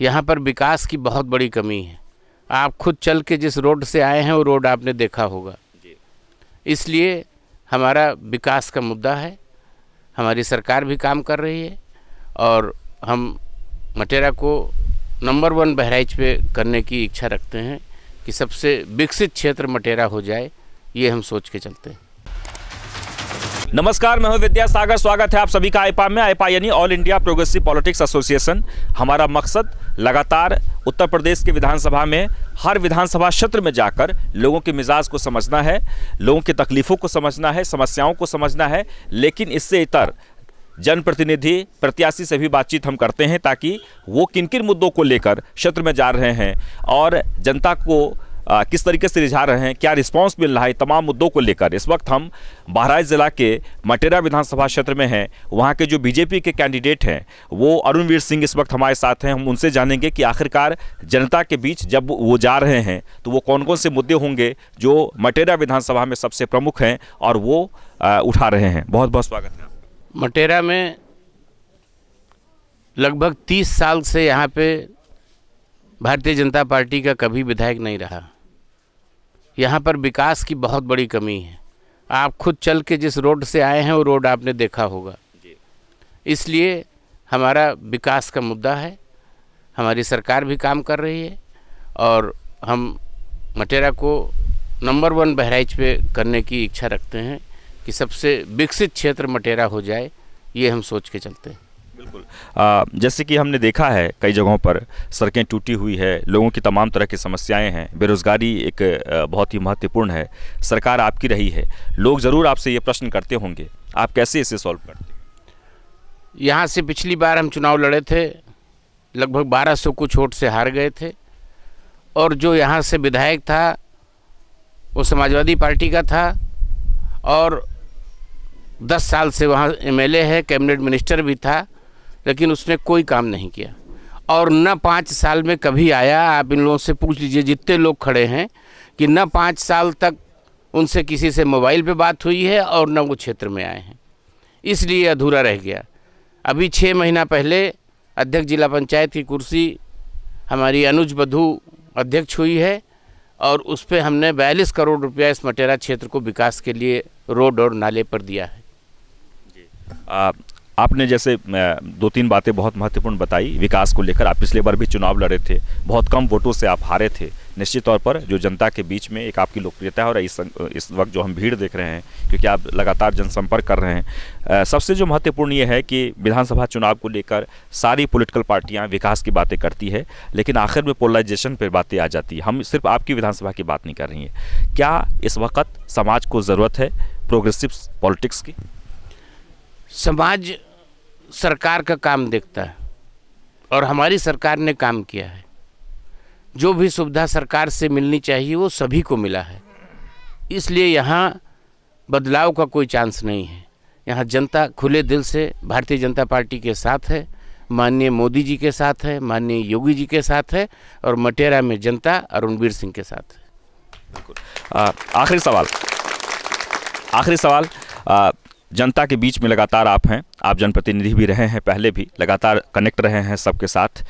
यहाँ पर विकास की बहुत बड़ी कमी है आप खुद चल के जिस रोड से आए हैं वो रोड आपने देखा होगा इसलिए हमारा विकास का मुद्दा है हमारी सरकार भी काम कर रही है और हम मटेरा को नंबर वन बहराइच पे करने की इच्छा रखते हैं कि सबसे विकसित क्षेत्र मटेरा हो जाए ये हम सोच के चलते हैं नमस्कार मैं हूं सागर स्वागत है आप सभी का आईपा में आईपा यानी all India progressive politics association हमारा मकसद लगातार उत्तर प्रदेश के विधानसभा में हर विधानसभा क्षेत्र में जाकर लोगों के मिजाज को समझना है लोगों की तकलीफ़ों को समझना है समस्याओं को समझना है लेकिन इससे इतर जनप्रतिनिधि प्रत्याशी से भी बातचीत हम करते हैं ताकि वो किन किन मुद्दों को लेकर क्षेत्र में जा रहे हैं और जनता को आ, किस तरीके से रिझा रहे हैं क्या रिस्पांस मिल रहा है तमाम मुद्दों को लेकर इस वक्त हम बहराइच ज़िला के मटेरा विधानसभा क्षेत्र में हैं वहाँ के जो बीजेपी के कैंडिडेट हैं वो अरुणवीर सिंह इस वक्त हमारे साथ हैं हम उनसे जानेंगे कि आखिरकार जनता के बीच जब वो जा रहे हैं तो वो कौन कौन से मुद्दे होंगे जो मटेरा विधानसभा में सबसे प्रमुख हैं और वो आ, उठा रहे हैं बहुत बहुत स्वागत है मटेरा में लगभग तीस साल से यहाँ पे भारतीय जनता पार्टी का कभी विधायक नहीं रहा यहाँ पर विकास की बहुत बड़ी कमी है आप खुद चल के जिस रोड से आए हैं वो रोड आपने देखा होगा इसलिए हमारा विकास का मुद्दा है हमारी सरकार भी काम कर रही है और हम मटेरा को नंबर वन बहराइच पे करने की इच्छा रखते हैं कि सबसे विकसित क्षेत्र मटेरा हो जाए ये हम सोच के चलते हैं बिल्कुल आ, जैसे कि हमने देखा है कई जगहों पर सड़कें टूटी हुई है लोगों की तमाम तरह की समस्याएं हैं बेरोज़गारी एक बहुत ही महत्वपूर्ण है सरकार आपकी रही है लोग ज़रूर आपसे ये प्रश्न करते होंगे आप कैसे इसे सॉल्व करते यहाँ से पिछली बार हम चुनाव लड़े थे लगभग सौ कुछ वोट से हार गए थे और जो यहाँ से विधायक था वो समाजवादी पार्टी का था और 10 साल से वहाँ एमएलए है कैबिनेट मिनिस्टर भी था लेकिन उसने कोई काम नहीं किया और न पाँच साल में कभी आया आप इन लोगों से पूछ लीजिए जितने लोग खड़े हैं कि न पाँच साल तक उनसे किसी से मोबाइल पे बात हुई है और न वो क्षेत्र में आए हैं इसलिए अधूरा रह गया अभी छः महीना पहले अध्यक्ष जिला पंचायत की कुर्सी हमारी अनुज बधु अध्यक्ष हुई है और उस पर हमने बयालीस करोड़ रुपया इस मटेरा क्षेत्र को विकास के लिए रोड और नाले पर दिया है आ, आपने जैसे दो तीन बातें बहुत महत्वपूर्ण बताई विकास को लेकर आप पिछले बार भी चुनाव लड़े थे बहुत कम वोटों से आप हारे थे निश्चित तौर पर जो जनता के बीच में एक आपकी लोकप्रियता है और इस इस वक्त जो हम भीड़ देख रहे हैं क्योंकि आप लगातार जनसंपर्क कर रहे हैं सबसे जो महत्वपूर्ण ये है कि विधानसभा चुनाव को लेकर सारी पोलिटिकल पार्टियाँ विकास की बातें करती है लेकिन आखिर में पोलराइजेशन पर बातें आ जाती है हम सिर्फ आपकी विधानसभा की बात नहीं कर रही हैं क्या इस वक्त समाज को ज़रूरत है प्रोग्रेसिव पॉलिटिक्स की समाज सरकार का काम देखता है और हमारी सरकार ने काम किया है जो भी सुविधा सरकार से मिलनी चाहिए वो सभी को मिला है इसलिए यहाँ बदलाव का कोई चांस नहीं है यहाँ जनता खुले दिल से भारतीय जनता पार्टी के साथ है माननीय मोदी जी के साथ है माननीय योगी जी के साथ है और मटेरा में जनता अरुणवीर सिंह के साथ है बिल्कुल आखिरी सवाल आखिरी सवाल आ, जनता के बीच में लगातार आप हैं आप जनप्रतिनिधि भी रहे हैं पहले भी लगातार कनेक्ट रहे हैं सबके साथ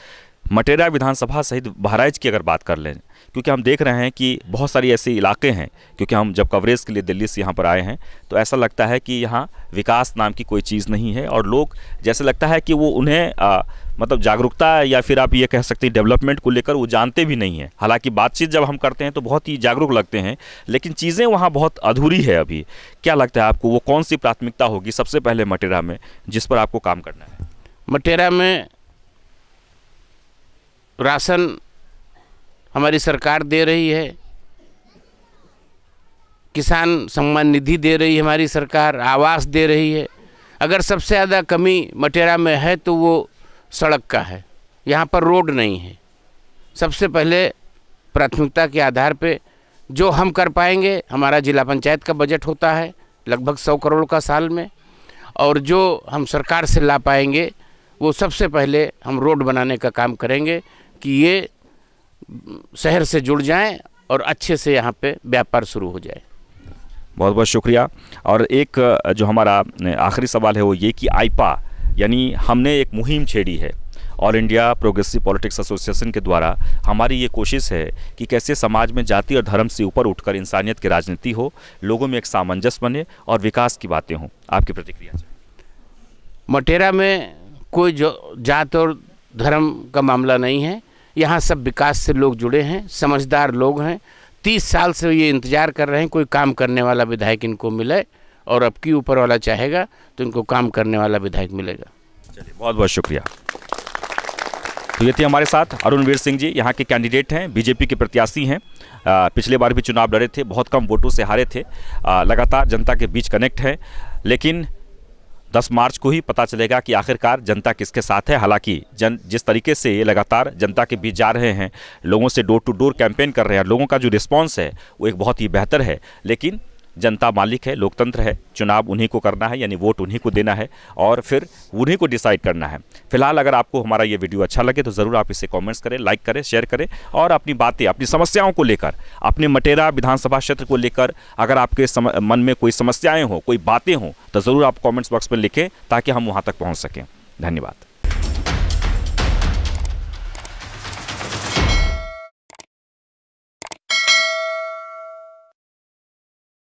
मटेरा विधानसभा सहित बहराइच की अगर बात कर लें क्योंकि हम देख रहे हैं कि बहुत सारी ऐसे इलाके हैं क्योंकि हम जब कवरेज के लिए दिल्ली से यहाँ पर आए हैं तो ऐसा लगता है कि यहाँ विकास नाम की कोई चीज़ नहीं है और लोग जैसे लगता है कि वो उन्हें आ, मतलब जागरूकता या फिर आप ये कह सकते हैं डेवलपमेंट को लेकर वो जानते भी नहीं हैं हालांकि बातचीत जब हम करते हैं तो बहुत ही जागरूक लगते हैं लेकिन चीज़ें वहाँ बहुत अधूरी है अभी क्या लगता है आपको वो कौन सी प्राथमिकता होगी सबसे पहले मटेरा में जिस पर आपको काम करना है मटेरा में राशन हमारी सरकार दे रही है किसान सम्मान निधि दे रही है हमारी सरकार आवास दे रही है अगर सबसे ज़्यादा कमी मटेरा में है तो वो सड़क का है यहाँ पर रोड नहीं है सबसे पहले प्राथमिकता के आधार पे जो हम कर पाएंगे हमारा जिला पंचायत का बजट होता है लगभग सौ करोड़ का साल में और जो हम सरकार से ला पाएंगे वो सबसे पहले हम रोड बनाने का काम करेंगे कि ये शहर से जुड़ जाएं और अच्छे से यहाँ पे व्यापार शुरू हो जाए बहुत बहुत शुक्रिया और एक जो हमारा आखिरी सवाल है वो ये कि आईपा यानी हमने एक मुहिम छेड़ी है all India progressive politics association के द्वारा हमारी ये कोशिश है कि कैसे समाज में जाति और धर्म से ऊपर उठकर इंसानियत की राजनीति हो लोगों में एक सामंजस्य बने और विकास की बातें हों आपकी प्रतिक्रिया मटेरा में कोई जो जात और धर्म का मामला नहीं है यहाँ सब विकास से लोग जुड़े हैं समझदार लोग हैं तीस साल से ये इंतज़ार कर रहे हैं कोई काम करने वाला विधायक इनको मिले और अब की ऊपर वाला चाहेगा तो इनको काम करने वाला विधायक मिलेगा चलिए बहुत बहुत शुक्रिया तो ये थे हमारे साथ अरुण वीर सिंह जी यहाँ के कैंडिडेट हैं बीजेपी के प्रत्याशी हैं पिछले बार भी चुनाव लड़े थे बहुत कम वोटों से हारे थे लगातार जनता के बीच कनेक्ट हैं लेकिन 10 मार्च को ही पता चलेगा कि आखिरकार जनता किसके साथ है हालांकि जन जिस तरीके से ये लगातार जनता के बीच जा रहे हैं लोगों से डोर टू डोर कैंपेन कर रहे हैं लोगों का जो रिस्पॉन्स है वो एक बहुत ही बेहतर है लेकिन जनता मालिक है लोकतंत्र है चुनाव उन्हीं को करना है यानी वोट उन्हीं को देना है और फिर उन्हीं को डिसाइड करना है फिलहाल अगर आपको हमारा ये वीडियो अच्छा लगे तो ज़रूर आप इसे कमेंट्स करें लाइक करें शेयर करें और अपनी बातें अपनी समस्याओं को लेकर अपने मटेरा विधानसभा क्षेत्र को लेकर अगर आपके सम, मन में कोई समस्याएँ हों कोई बातें हों तो ज़रूर आप कॉमेंट्स बॉक्स पर लिखें ताकि हम वहाँ तक पहुँच सकें धन्यवाद